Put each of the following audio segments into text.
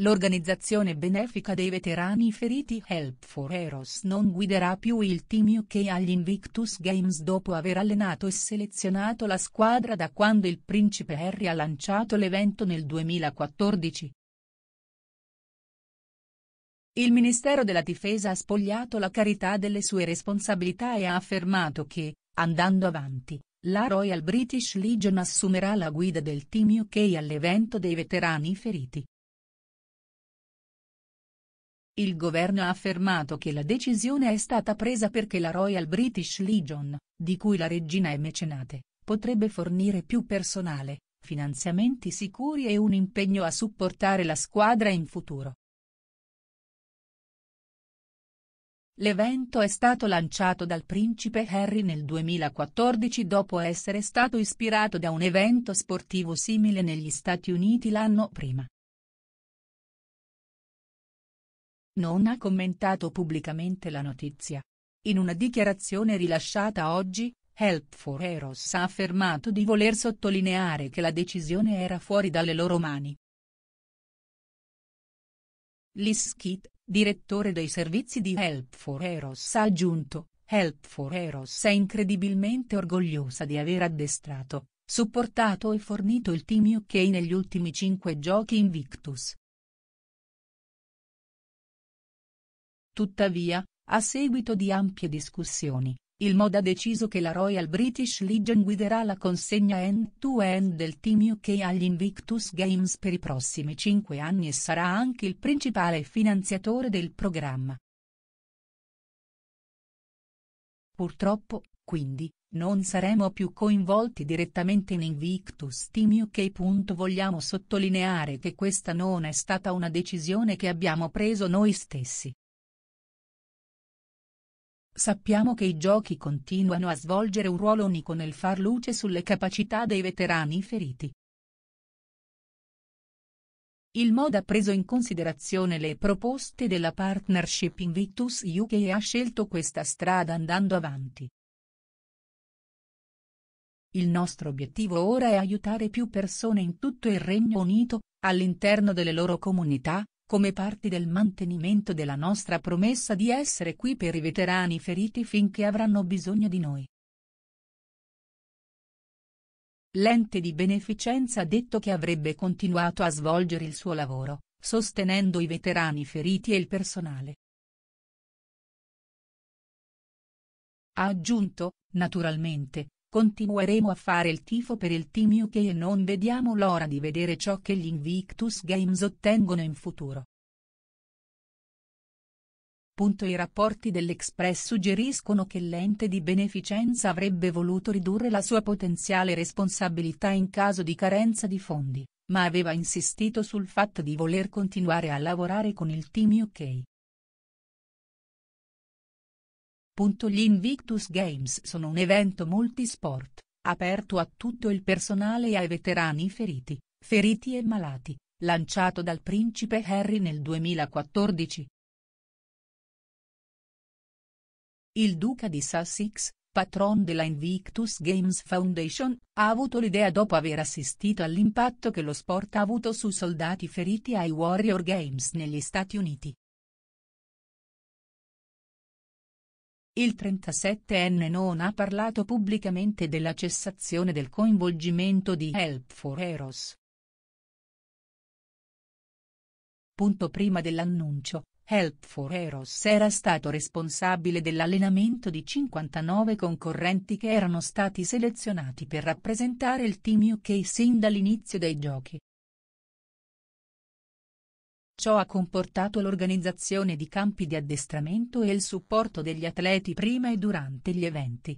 L'organizzazione benefica dei veterani feriti Help for Heroes non guiderà più il team UK agli Invictus Games dopo aver allenato e selezionato la squadra da quando il principe Harry ha lanciato l'evento nel 2014. Il Ministero della Difesa ha spogliato la carità delle sue responsabilità e ha affermato che, andando avanti, la Royal British Legion assumerà la guida del team UK all'evento dei veterani feriti. Il governo ha affermato che la decisione è stata presa perché la Royal British Legion, di cui la regina è mecenate, potrebbe fornire più personale, finanziamenti sicuri e un impegno a supportare la squadra in futuro. L'evento è stato lanciato dal principe Harry nel 2014 dopo essere stato ispirato da un evento sportivo simile negli Stati Uniti l'anno prima. non ha commentato pubblicamente la notizia. In una dichiarazione rilasciata oggi, Help for Eros ha affermato di voler sottolineare che la decisione era fuori dalle loro mani. Liz Kitt, direttore dei servizi di Help for Eros ha aggiunto, Help for Eros è incredibilmente orgogliosa di aver addestrato, supportato e fornito il team UK negli ultimi cinque giochi Invictus, Tuttavia, a seguito di ampie discussioni, il MOD ha deciso che la Royal British Legion guiderà la consegna end-to-end del Team UK agli Invictus Games per i prossimi cinque anni e sarà anche il principale finanziatore del programma. Purtroppo, quindi, non saremo più coinvolti direttamente in Invictus Team UK. Vogliamo sottolineare che questa non è stata una decisione che abbiamo preso noi stessi, Sappiamo che i giochi continuano a svolgere un ruolo unico nel far luce sulle capacità dei veterani feriti. Il MOD ha preso in considerazione le proposte della partnership Invictus UK e ha scelto questa strada andando avanti. Il nostro obiettivo ora è aiutare più persone in tutto il Regno Unito, all'interno delle loro comunità, come parte del mantenimento della nostra promessa di essere qui per i veterani feriti finché avranno bisogno di noi. L'ente di beneficenza ha detto che avrebbe continuato a svolgere il suo lavoro, sostenendo i veterani feriti e il personale. Ha aggiunto, naturalmente, Continueremo a fare il tifo per il Team UK e non vediamo l'ora di vedere ciò che gli Invictus Games ottengono in futuro. Punto I rapporti dell'Express suggeriscono che l'ente di beneficenza avrebbe voluto ridurre la sua potenziale responsabilità in caso di carenza di fondi, ma aveva insistito sul fatto di voler continuare a lavorare con il Team UK. Gli Invictus Games sono un evento multisport, aperto a tutto il personale e ai veterani feriti, feriti e malati, lanciato dal principe Harry nel 2014. Il duca di Sussex, patron della Invictus Games Foundation, ha avuto l'idea dopo aver assistito all'impatto che lo sport ha avuto su soldati feriti ai Warrior Games negli Stati Uniti, Il 37enne non ha parlato pubblicamente della cessazione del coinvolgimento di Help for Eros. Punto prima dell'annuncio, Help for Eros era stato responsabile dell'allenamento di 59 concorrenti che erano stati selezionati per rappresentare il team UK sin dall'inizio dei giochi. Ciò ha comportato l'organizzazione di campi di addestramento e il supporto degli atleti prima e durante gli eventi.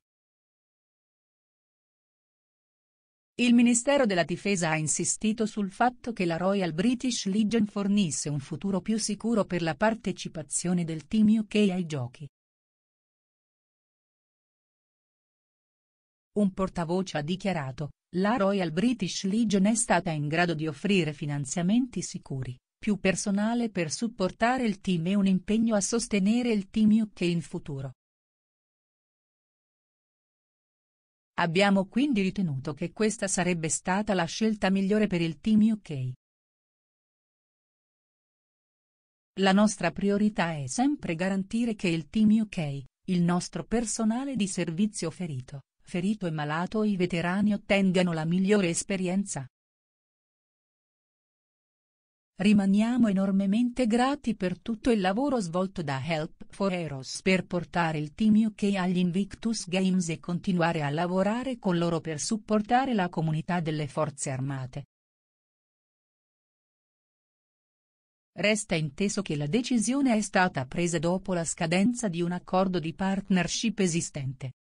Il Ministero della Difesa ha insistito sul fatto che la Royal British Legion fornisse un futuro più sicuro per la partecipazione del Team UK ai giochi. Un portavoce ha dichiarato, la Royal British Legion è stata in grado di offrire finanziamenti sicuri, più personale per supportare il team e un impegno a sostenere il team UK in futuro. Abbiamo quindi ritenuto che questa sarebbe stata la scelta migliore per il team UK. La nostra priorità è sempre garantire che il team UK, il nostro personale di servizio ferito, ferito e malato e i veterani ottengano la migliore esperienza. Rimaniamo enormemente grati per tutto il lavoro svolto da Help for Heroes per portare il team UK agli Invictus Games e continuare a lavorare con loro per supportare la comunità delle forze armate. Resta inteso che la decisione è stata presa dopo la scadenza di un accordo di partnership esistente.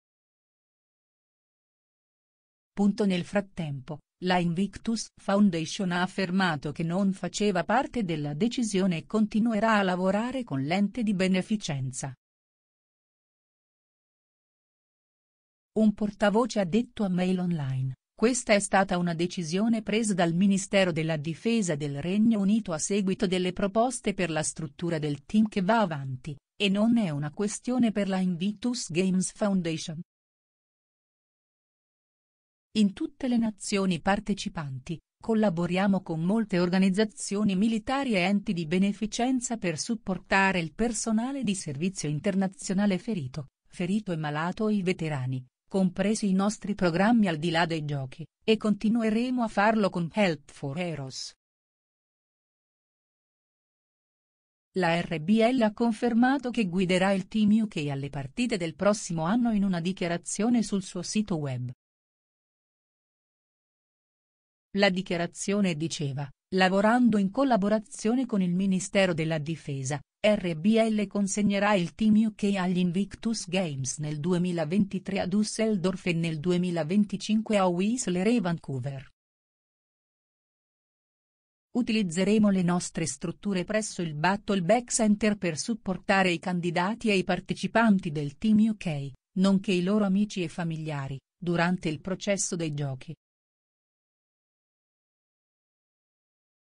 Punto nel frattempo, la Invictus Foundation ha affermato che non faceva parte della decisione e continuerà a lavorare con l'ente di beneficenza. Un portavoce ha detto a Mail Online, questa è stata una decisione presa dal Ministero della Difesa del Regno Unito a seguito delle proposte per la struttura del team che va avanti, e non è una questione per la Invictus Games Foundation. In tutte le nazioni partecipanti, collaboriamo con molte organizzazioni militari e enti di beneficenza per supportare il personale di servizio internazionale ferito, ferito e malato e i veterani, compresi i nostri programmi al di là dei giochi, e continueremo a farlo con Help for Heroes. La RBL ha confermato che guiderà il Team UK alle partite del prossimo anno in una dichiarazione sul suo sito web. La dichiarazione diceva, lavorando in collaborazione con il Ministero della Difesa, RBL consegnerà il team UK agli Invictus Games nel 2023 a Düsseldorf e nel 2025 a Whistler e Vancouver. Utilizzeremo le nostre strutture presso il Battleback Center per supportare i candidati e i partecipanti del Team UK, nonché i loro amici e familiari, durante il processo dei giochi.